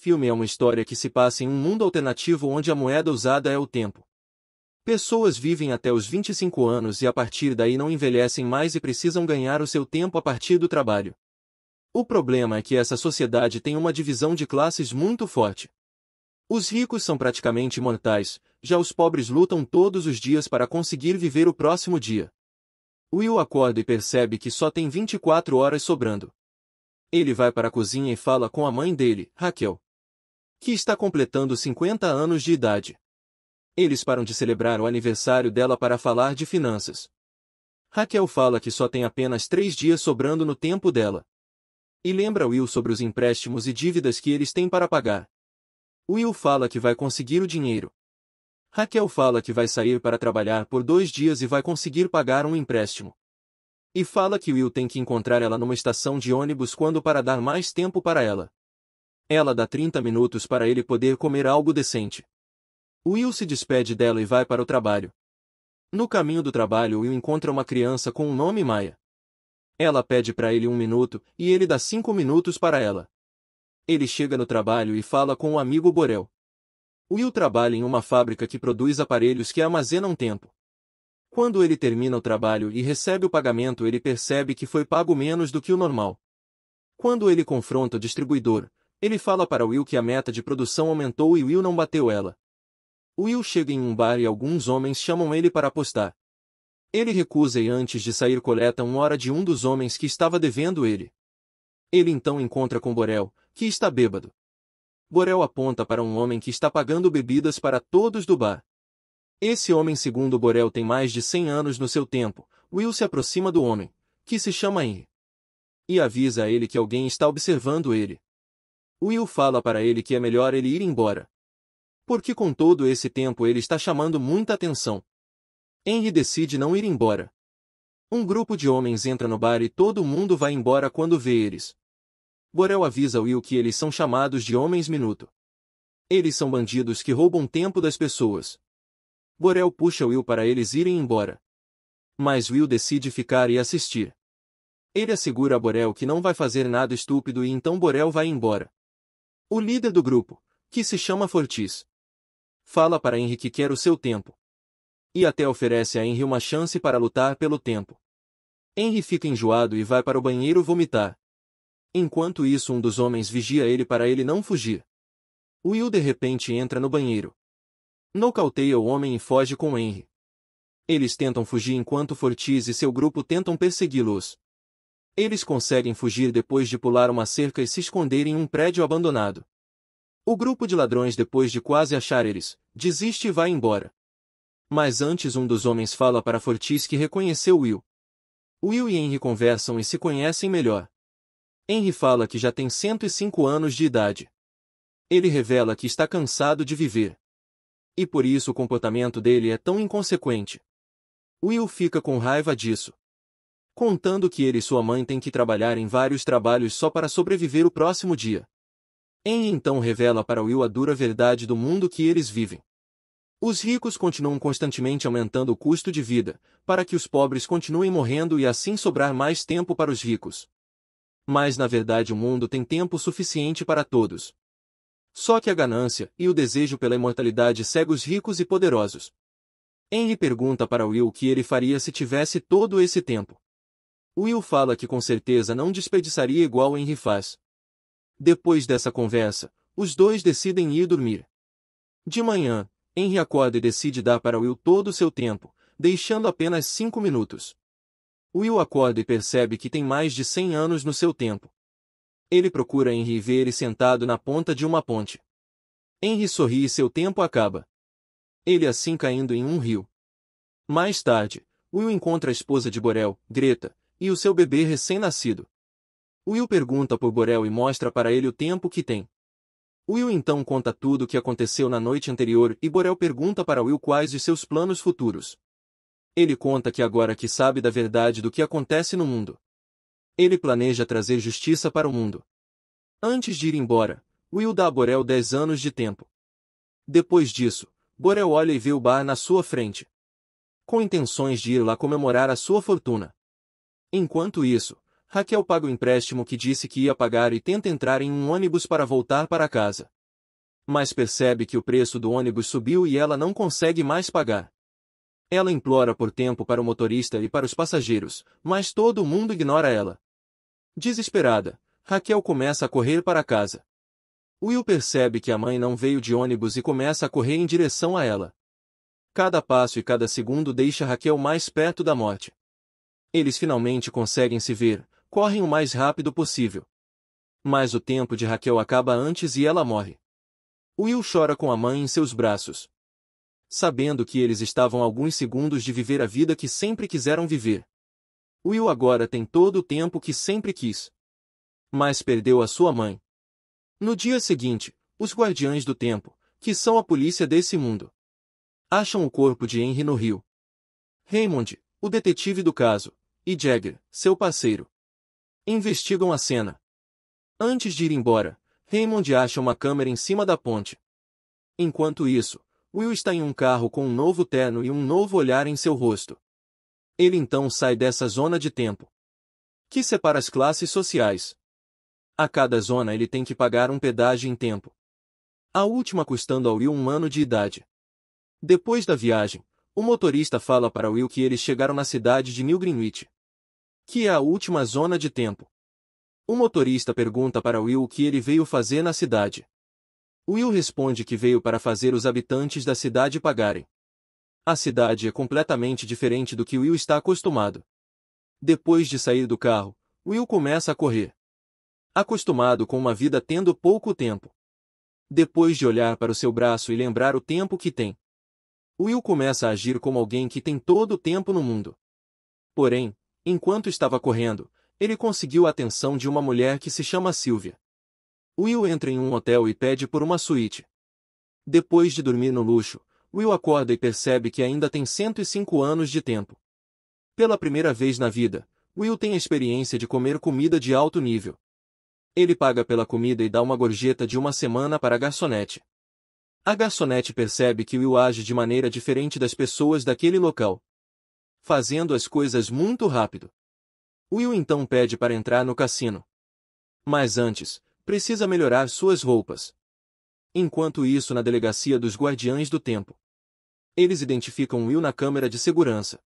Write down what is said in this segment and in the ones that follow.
Filme é uma história que se passa em um mundo alternativo onde a moeda usada é o tempo. Pessoas vivem até os 25 anos e a partir daí não envelhecem mais e precisam ganhar o seu tempo a partir do trabalho. O problema é que essa sociedade tem uma divisão de classes muito forte. Os ricos são praticamente imortais, já os pobres lutam todos os dias para conseguir viver o próximo dia. Will acorda e percebe que só tem 24 horas sobrando. Ele vai para a cozinha e fala com a mãe dele, Raquel que está completando 50 anos de idade. Eles param de celebrar o aniversário dela para falar de finanças. Raquel fala que só tem apenas três dias sobrando no tempo dela. E lembra Will sobre os empréstimos e dívidas que eles têm para pagar. Will fala que vai conseguir o dinheiro. Raquel fala que vai sair para trabalhar por dois dias e vai conseguir pagar um empréstimo. E fala que Will tem que encontrar ela numa estação de ônibus quando para dar mais tempo para ela. Ela dá 30 minutos para ele poder comer algo decente. Will se despede dela e vai para o trabalho. No caminho do trabalho, Will encontra uma criança com o um nome Maia. Ela pede para ele um minuto, e ele dá cinco minutos para ela. Ele chega no trabalho e fala com o um amigo Borel. Will trabalha em uma fábrica que produz aparelhos que armazenam tempo. Quando ele termina o trabalho e recebe o pagamento, ele percebe que foi pago menos do que o normal. Quando ele confronta o distribuidor, ele fala para Will que a meta de produção aumentou e Will não bateu ela. Will chega em um bar e alguns homens chamam ele para apostar. Ele recusa e antes de sair coleta uma hora de um dos homens que estava devendo ele. Ele então encontra com Borel, que está bêbado. Borel aponta para um homem que está pagando bebidas para todos do bar. Esse homem, segundo Borel, tem mais de 100 anos no seu tempo. Will se aproxima do homem, que se chama Henry, e avisa a ele que alguém está observando ele. Will fala para ele que é melhor ele ir embora. Porque com todo esse tempo ele está chamando muita atenção. Henry decide não ir embora. Um grupo de homens entra no bar e todo mundo vai embora quando vê eles. Borel avisa Will que eles são chamados de Homens Minuto. Eles são bandidos que roubam tempo das pessoas. Borel puxa Will para eles irem embora. Mas Will decide ficar e assistir. Ele assegura a Borel que não vai fazer nada estúpido e então Borel vai embora o líder do grupo, que se chama Fortis. Fala para Henry que quer o seu tempo. E até oferece a Henry uma chance para lutar pelo tempo. Henry fica enjoado e vai para o banheiro vomitar. Enquanto isso, um dos homens vigia ele para ele não fugir. Will de repente entra no banheiro. Nocauteia o homem e foge com Henry. Eles tentam fugir enquanto Fortis e seu grupo tentam persegui-los. Eles conseguem fugir depois de pular uma cerca e se esconder em um prédio abandonado. O grupo de ladrões, depois de quase achar eles, desiste e vai embora. Mas antes um dos homens fala para Fortis que reconheceu Will. Will e Henry conversam e se conhecem melhor. Henry fala que já tem 105 anos de idade. Ele revela que está cansado de viver. E por isso o comportamento dele é tão inconsequente. Will fica com raiva disso contando que ele e sua mãe têm que trabalhar em vários trabalhos só para sobreviver o próximo dia. En então revela para Will a dura verdade do mundo que eles vivem. Os ricos continuam constantemente aumentando o custo de vida, para que os pobres continuem morrendo e assim sobrar mais tempo para os ricos. Mas na verdade o mundo tem tempo suficiente para todos. Só que a ganância e o desejo pela imortalidade cegam os ricos e poderosos. Henry pergunta para Will o que ele faria se tivesse todo esse tempo. Will fala que com certeza não desperdiçaria igual Henry faz. Depois dessa conversa, os dois decidem ir dormir. De manhã, Henry acorda e decide dar para Will todo o seu tempo, deixando apenas cinco minutos. Will acorda e percebe que tem mais de 100 anos no seu tempo. Ele procura Henry ver vê ele sentado na ponta de uma ponte. Henry sorri e seu tempo acaba. Ele assim caindo em um rio. Mais tarde, Will encontra a esposa de Borel, Greta, e o seu bebê recém-nascido. Will pergunta por Borel e mostra para ele o tempo que tem. Will então conta tudo o que aconteceu na noite anterior e Borel pergunta para Will quais de seus planos futuros. Ele conta que agora que sabe da verdade do que acontece no mundo. Ele planeja trazer justiça para o mundo. Antes de ir embora, Will dá a Borel 10 anos de tempo. Depois disso, Borel olha e vê o bar na sua frente. Com intenções de ir lá comemorar a sua fortuna. Enquanto isso, Raquel paga o empréstimo que disse que ia pagar e tenta entrar em um ônibus para voltar para casa. Mas percebe que o preço do ônibus subiu e ela não consegue mais pagar. Ela implora por tempo para o motorista e para os passageiros, mas todo mundo ignora ela. Desesperada, Raquel começa a correr para casa. Will percebe que a mãe não veio de ônibus e começa a correr em direção a ela. Cada passo e cada segundo deixa Raquel mais perto da morte. Eles finalmente conseguem se ver, correm o mais rápido possível. Mas o tempo de Raquel acaba antes e ela morre. Will chora com a mãe em seus braços. Sabendo que eles estavam alguns segundos de viver a vida que sempre quiseram viver. Will agora tem todo o tempo que sempre quis. Mas perdeu a sua mãe. No dia seguinte, os Guardiões do Tempo, que são a polícia desse mundo, acham o corpo de Henry no rio. Raymond, o detetive do caso, e Jagger, seu parceiro, investigam a cena. Antes de ir embora, Raymond acha uma câmera em cima da ponte. Enquanto isso, Will está em um carro com um novo terno e um novo olhar em seu rosto. Ele então sai dessa zona de tempo que separa as classes sociais. A cada zona ele tem que pagar um pedágio em tempo. A última custando a Will um ano de idade. Depois da viagem, o motorista fala para Will que eles chegaram na cidade de New Greenwich que é a última zona de tempo. O motorista pergunta para Will o que ele veio fazer na cidade. Will responde que veio para fazer os habitantes da cidade pagarem. A cidade é completamente diferente do que Will está acostumado. Depois de sair do carro, Will começa a correr. Acostumado com uma vida tendo pouco tempo. Depois de olhar para o seu braço e lembrar o tempo que tem, Will começa a agir como alguém que tem todo o tempo no mundo. Porém, Enquanto estava correndo, ele conseguiu a atenção de uma mulher que se chama Sylvia. Will entra em um hotel e pede por uma suíte. Depois de dormir no luxo, Will acorda e percebe que ainda tem 105 anos de tempo. Pela primeira vez na vida, Will tem a experiência de comer comida de alto nível. Ele paga pela comida e dá uma gorjeta de uma semana para a garçonete. A garçonete percebe que Will age de maneira diferente das pessoas daquele local fazendo as coisas muito rápido. Will então pede para entrar no cassino. Mas antes, precisa melhorar suas roupas. Enquanto isso na delegacia dos Guardiães do Tempo. Eles identificam Will na câmera de segurança.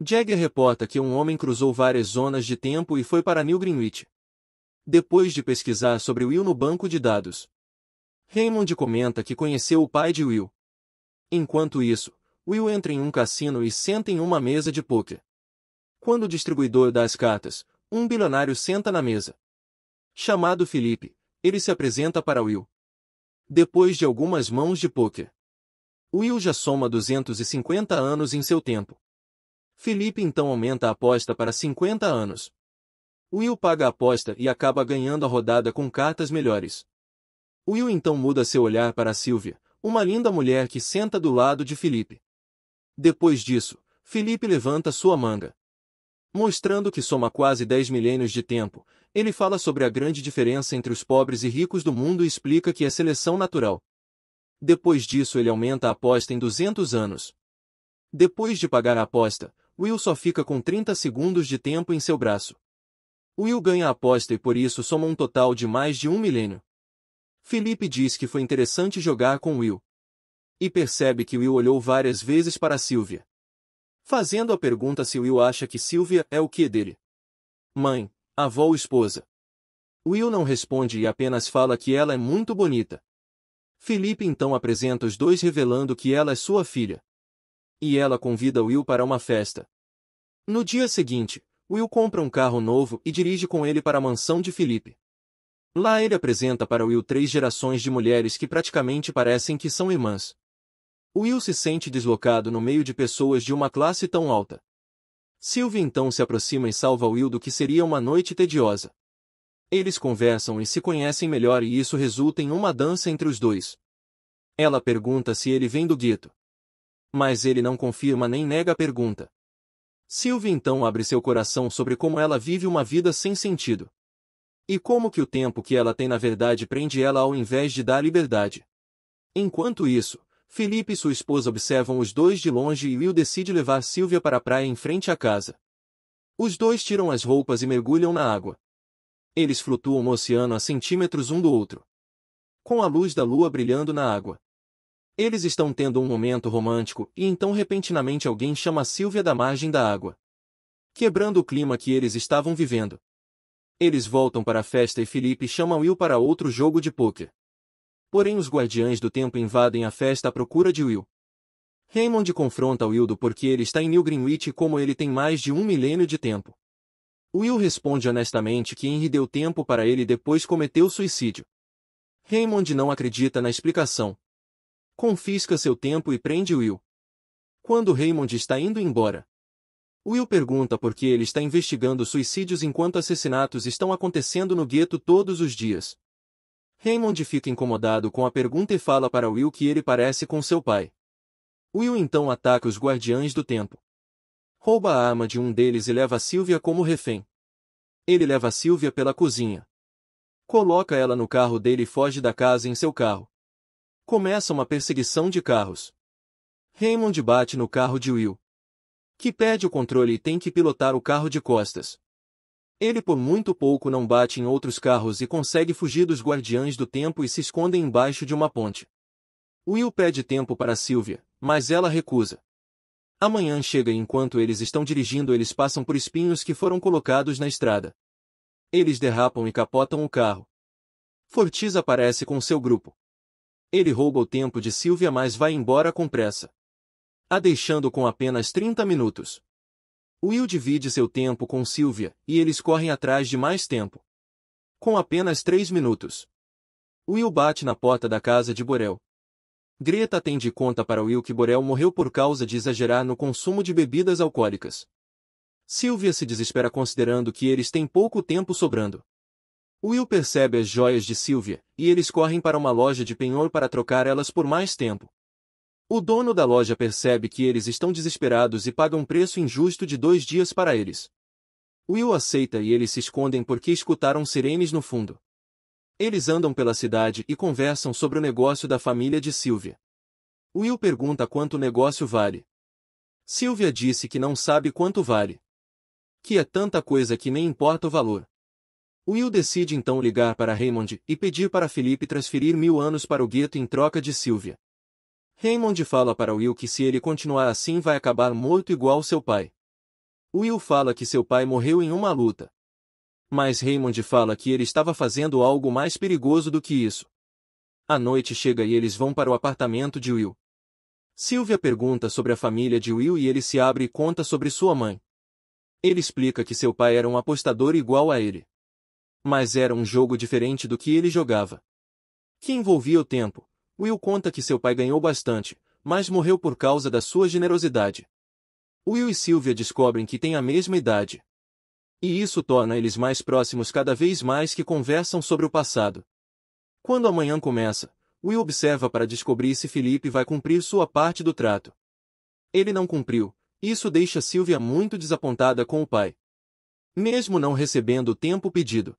Jagger reporta que um homem cruzou várias zonas de tempo e foi para New Greenwich. Depois de pesquisar sobre Will no banco de dados, Raymond comenta que conheceu o pai de Will. Enquanto isso, Will entra em um cassino e senta em uma mesa de poker. Quando o distribuidor dá as cartas, um bilionário senta na mesa. Chamado Felipe, ele se apresenta para Will. Depois de algumas mãos de poker, Will já soma 250 anos em seu tempo. Felipe então aumenta a aposta para 50 anos. Will paga a aposta e acaba ganhando a rodada com cartas melhores. Will então muda seu olhar para Sylvia, uma linda mulher que senta do lado de Felipe. Depois disso, Felipe levanta sua manga. Mostrando que soma quase 10 milênios de tempo, ele fala sobre a grande diferença entre os pobres e ricos do mundo e explica que é seleção natural. Depois disso ele aumenta a aposta em 200 anos. Depois de pagar a aposta, Will só fica com 30 segundos de tempo em seu braço. Will ganha a aposta e por isso soma um total de mais de um milênio. Felipe diz que foi interessante jogar com Will e percebe que Will olhou várias vezes para Sylvia. Fazendo a pergunta se Will acha que Sylvia é o que dele. Mãe, avó ou esposa. Will não responde e apenas fala que ela é muito bonita. Felipe então apresenta os dois revelando que ela é sua filha. E ela convida Will para uma festa. No dia seguinte, Will compra um carro novo e dirige com ele para a mansão de Felipe. Lá ele apresenta para Will três gerações de mulheres que praticamente parecem que são irmãs. Will se sente deslocado no meio de pessoas de uma classe tão alta. Sylvie então se aproxima e salva Will do que seria uma noite tediosa. Eles conversam e se conhecem melhor e isso resulta em uma dança entre os dois. Ela pergunta se ele vem do gueto. Mas ele não confirma nem nega a pergunta. Sylvie então abre seu coração sobre como ela vive uma vida sem sentido. E como que o tempo que ela tem na verdade prende ela ao invés de dar liberdade. Enquanto isso, Felipe e sua esposa observam os dois de longe e Will decide levar Sylvia para a praia em frente à casa. Os dois tiram as roupas e mergulham na água. Eles flutuam no oceano a centímetros um do outro. Com a luz da lua brilhando na água. Eles estão tendo um momento romântico e então repentinamente alguém chama Sylvia da margem da água. Quebrando o clima que eles estavam vivendo. Eles voltam para a festa e Felipe chama Will para outro jogo de pôquer porém os Guardiães do Tempo invadem a festa à procura de Will. Raymond confronta Wildo porque ele está em New Greenwich e como ele tem mais de um milênio de tempo. Will responde honestamente que Henry deu tempo para ele e depois cometeu suicídio. Raymond não acredita na explicação. Confisca seu tempo e prende Will. Quando Raymond está indo embora, Will pergunta por que ele está investigando suicídios enquanto assassinatos estão acontecendo no gueto todos os dias. Raymond fica incomodado com a pergunta e fala para Will que ele parece com seu pai. Will então ataca os Guardiães do Tempo. Rouba a arma de um deles e leva Sylvia como refém. Ele leva Sylvia pela cozinha. Coloca ela no carro dele e foge da casa em seu carro. Começa uma perseguição de carros. Raymond bate no carro de Will. Que perde o controle e tem que pilotar o carro de costas. Ele por muito pouco não bate em outros carros e consegue fugir dos guardiães do tempo e se esconde embaixo de uma ponte. Will pede tempo para Sylvia, mas ela recusa. Amanhã chega e enquanto eles estão dirigindo eles passam por espinhos que foram colocados na estrada. Eles derrapam e capotam o carro. Fortis aparece com seu grupo. Ele rouba o tempo de Sylvia mas vai embora com pressa. A deixando com apenas 30 minutos. Will divide seu tempo com Sylvia, e eles correm atrás de mais tempo. Com apenas três minutos. Will bate na porta da casa de Borel. Greta tem de conta para Will que Borel morreu por causa de exagerar no consumo de bebidas alcoólicas. Sylvia se desespera considerando que eles têm pouco tempo sobrando. Will percebe as joias de Sylvia, e eles correm para uma loja de penhor para trocar elas por mais tempo. O dono da loja percebe que eles estão desesperados e paga um preço injusto de dois dias para eles. Will aceita e eles se escondem porque escutaram sirenes no fundo. Eles andam pela cidade e conversam sobre o negócio da família de Sylvia. Will pergunta quanto o negócio vale. Sylvia disse que não sabe quanto vale. Que é tanta coisa que nem importa o valor. Will decide então ligar para Raymond e pedir para Felipe transferir mil anos para o gueto em troca de Sylvia. Raymond fala para Will que se ele continuar assim vai acabar morto igual seu pai. Will fala que seu pai morreu em uma luta. Mas Raymond fala que ele estava fazendo algo mais perigoso do que isso. A noite chega e eles vão para o apartamento de Will. Sylvia pergunta sobre a família de Will e ele se abre e conta sobre sua mãe. Ele explica que seu pai era um apostador igual a ele. Mas era um jogo diferente do que ele jogava. Que envolvia o tempo, Will conta que seu pai ganhou bastante, mas morreu por causa da sua generosidade. Will e Sylvia descobrem que têm a mesma idade. E isso torna eles mais próximos cada vez mais que conversam sobre o passado. Quando amanhã começa, Will observa para descobrir se Felipe vai cumprir sua parte do trato. Ele não cumpriu, isso deixa Sylvia muito desapontada com o pai. Mesmo não recebendo o tempo pedido.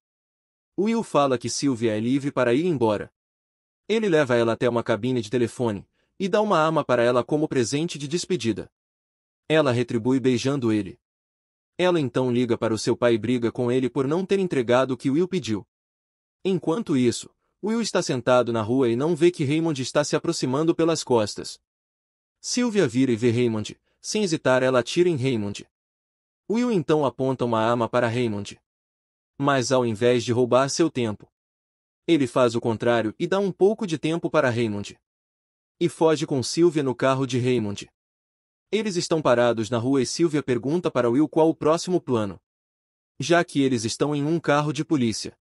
Will fala que Sylvia é livre para ir embora, ele leva ela até uma cabine de telefone e dá uma arma para ela como presente de despedida. Ela retribui beijando ele. Ela então liga para o seu pai e briga com ele por não ter entregado o que Will pediu. Enquanto isso, Will está sentado na rua e não vê que Raymond está se aproximando pelas costas. Sylvia vira e vê Raymond, sem hesitar ela atira em Raymond. Will então aponta uma arma para Raymond. Mas ao invés de roubar seu tempo, ele faz o contrário e dá um pouco de tempo para Raymond. E foge com Sylvia no carro de Raymond. Eles estão parados na rua e Sylvia pergunta para Will qual o próximo plano. Já que eles estão em um carro de polícia.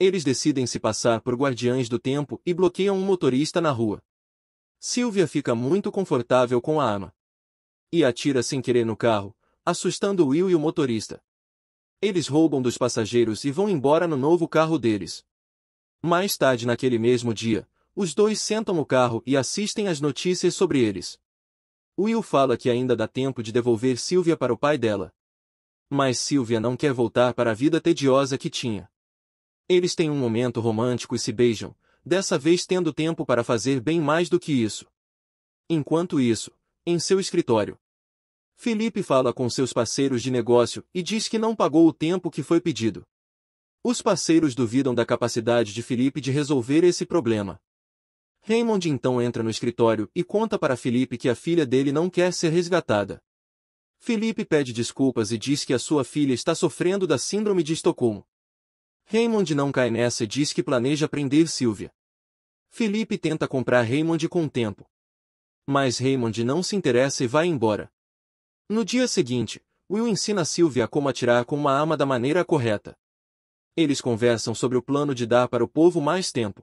Eles decidem se passar por guardiães do tempo e bloqueiam um motorista na rua. Sylvia fica muito confortável com a arma. E atira sem querer no carro, assustando Will e o motorista. Eles roubam dos passageiros e vão embora no novo carro deles. Mais tarde naquele mesmo dia, os dois sentam no carro e assistem às notícias sobre eles. Will fala que ainda dá tempo de devolver Sylvia para o pai dela. Mas Sylvia não quer voltar para a vida tediosa que tinha. Eles têm um momento romântico e se beijam, dessa vez tendo tempo para fazer bem mais do que isso. Enquanto isso, em seu escritório, Felipe fala com seus parceiros de negócio e diz que não pagou o tempo que foi pedido. Os parceiros duvidam da capacidade de Felipe de resolver esse problema. Raymond então entra no escritório e conta para Felipe que a filha dele não quer ser resgatada. Felipe pede desculpas e diz que a sua filha está sofrendo da síndrome de Estocolmo. Raymond não cai nessa e diz que planeja prender Silvia. Felipe tenta comprar Raymond com o tempo. Mas Raymond não se interessa e vai embora. No dia seguinte, Will ensina Sylvia como atirar com uma arma da maneira correta. Eles conversam sobre o plano de dar para o povo mais tempo.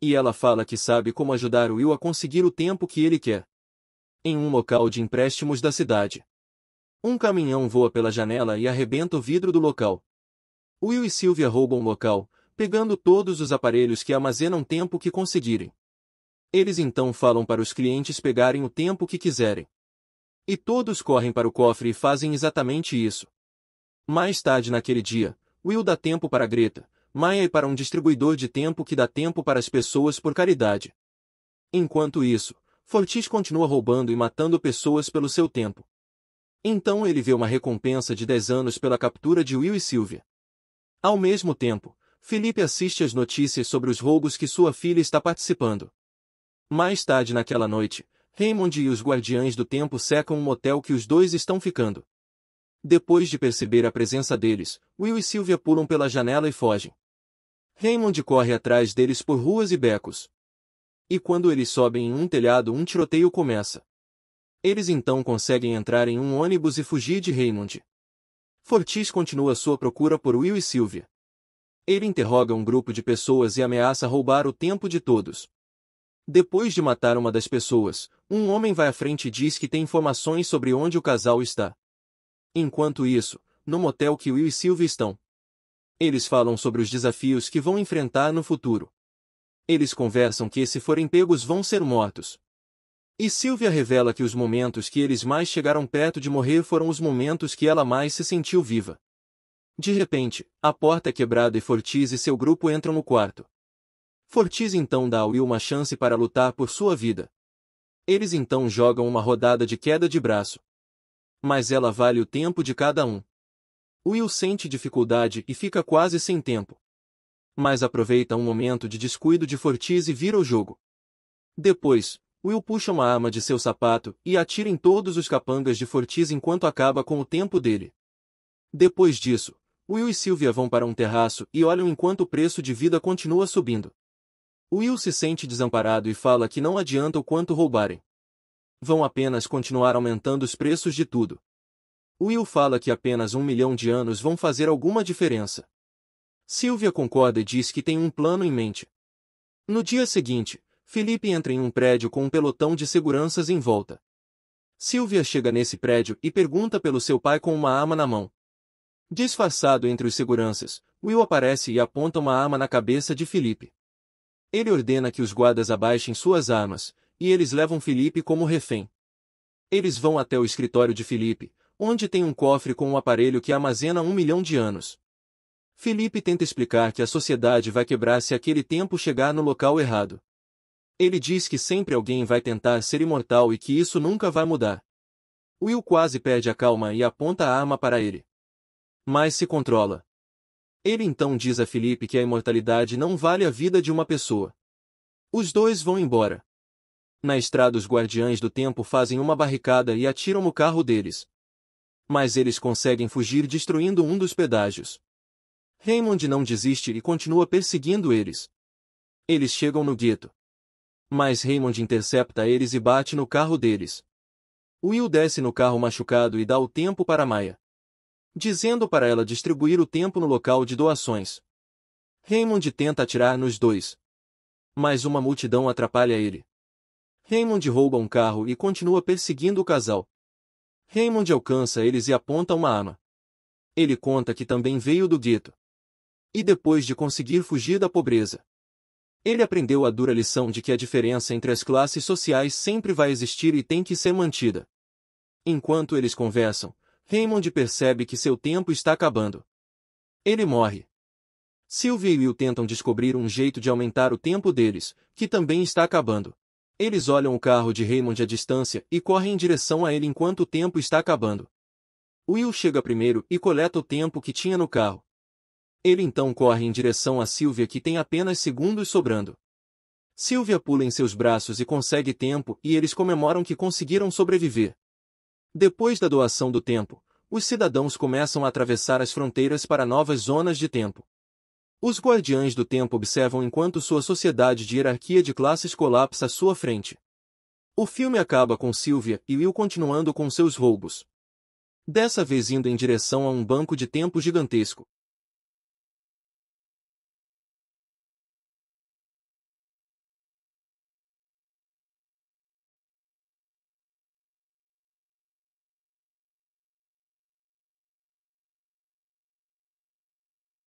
E ela fala que sabe como ajudar o Will a conseguir o tempo que ele quer. Em um local de empréstimos da cidade. Um caminhão voa pela janela e arrebenta o vidro do local. Will e Sylvia roubam o local, pegando todos os aparelhos que armazenam tempo que conseguirem. Eles então falam para os clientes pegarem o tempo que quiserem. E todos correm para o cofre e fazem exatamente isso. Mais tarde naquele dia, Will dá tempo para Greta, Maia e para um distribuidor de tempo que dá tempo para as pessoas por caridade. Enquanto isso, Fortis continua roubando e matando pessoas pelo seu tempo. Então ele vê uma recompensa de 10 anos pela captura de Will e Sylvia. Ao mesmo tempo, Felipe assiste às notícias sobre os roubos que sua filha está participando. Mais tarde naquela noite, Raymond e os Guardiães do Tempo secam um motel que os dois estão ficando. Depois de perceber a presença deles, Will e Sylvia pulam pela janela e fogem. Raymond corre atrás deles por ruas e becos. E quando eles sobem em um telhado um tiroteio começa. Eles então conseguem entrar em um ônibus e fugir de Raymond. Fortis continua sua procura por Will e Sylvia. Ele interroga um grupo de pessoas e ameaça roubar o tempo de todos. Depois de matar uma das pessoas, um homem vai à frente e diz que tem informações sobre onde o casal está. Enquanto isso, no motel que Will e Sylvie estão, eles falam sobre os desafios que vão enfrentar no futuro. Eles conversam que se forem pegos vão ser mortos. E Sylvia revela que os momentos que eles mais chegaram perto de morrer foram os momentos que ela mais se sentiu viva. De repente, a porta é quebrada e Fortis e seu grupo entram no quarto. Fortis então dá a Will uma chance para lutar por sua vida. Eles então jogam uma rodada de queda de braço mas ela vale o tempo de cada um. Will sente dificuldade e fica quase sem tempo. Mas aproveita um momento de descuido de Fortis e vira o jogo. Depois, Will puxa uma arma de seu sapato e atira em todos os capangas de Fortis enquanto acaba com o tempo dele. Depois disso, Will e Sylvia vão para um terraço e olham enquanto o preço de vida continua subindo. Will se sente desamparado e fala que não adianta o quanto roubarem vão apenas continuar aumentando os preços de tudo. Will fala que apenas um milhão de anos vão fazer alguma diferença. Sylvia concorda e diz que tem um plano em mente. No dia seguinte, Felipe entra em um prédio com um pelotão de seguranças em volta. Sylvia chega nesse prédio e pergunta pelo seu pai com uma arma na mão. Disfarçado entre os seguranças, Will aparece e aponta uma arma na cabeça de Felipe. Ele ordena que os guardas abaixem suas armas, e eles levam Felipe como refém. Eles vão até o escritório de Felipe, onde tem um cofre com um aparelho que armazena um milhão de anos. Felipe tenta explicar que a sociedade vai quebrar se aquele tempo chegar no local errado. Ele diz que sempre alguém vai tentar ser imortal e que isso nunca vai mudar. Will quase perde a calma e aponta a arma para ele. Mas se controla. Ele então diz a Felipe que a imortalidade não vale a vida de uma pessoa. Os dois vão embora. Na estrada os guardiães do tempo fazem uma barricada e atiram no carro deles. Mas eles conseguem fugir destruindo um dos pedágios. Raymond não desiste e continua perseguindo eles. Eles chegam no gueto. Mas Raymond intercepta eles e bate no carro deles. Will desce no carro machucado e dá o tempo para Maya. Dizendo para ela distribuir o tempo no local de doações. Raymond tenta atirar nos dois. Mas uma multidão atrapalha ele. Raymond rouba um carro e continua perseguindo o casal. Raymond alcança eles e aponta uma arma. Ele conta que também veio do gueto. E depois de conseguir fugir da pobreza, ele aprendeu a dura lição de que a diferença entre as classes sociais sempre vai existir e tem que ser mantida. Enquanto eles conversam, Raymond percebe que seu tempo está acabando. Ele morre. Sylvia e Will tentam descobrir um jeito de aumentar o tempo deles, que também está acabando. Eles olham o carro de Raymond à distância e correm em direção a ele enquanto o tempo está acabando. Will chega primeiro e coleta o tempo que tinha no carro. Ele então corre em direção a Sylvia que tem apenas segundos sobrando. Sylvia pula em seus braços e consegue tempo e eles comemoram que conseguiram sobreviver. Depois da doação do tempo, os cidadãos começam a atravessar as fronteiras para novas zonas de tempo. Os guardiães do tempo observam enquanto sua sociedade de hierarquia de classes colapsa à sua frente. O filme acaba com Sylvia e Will continuando com seus roubos. Dessa vez indo em direção a um banco de tempo gigantesco.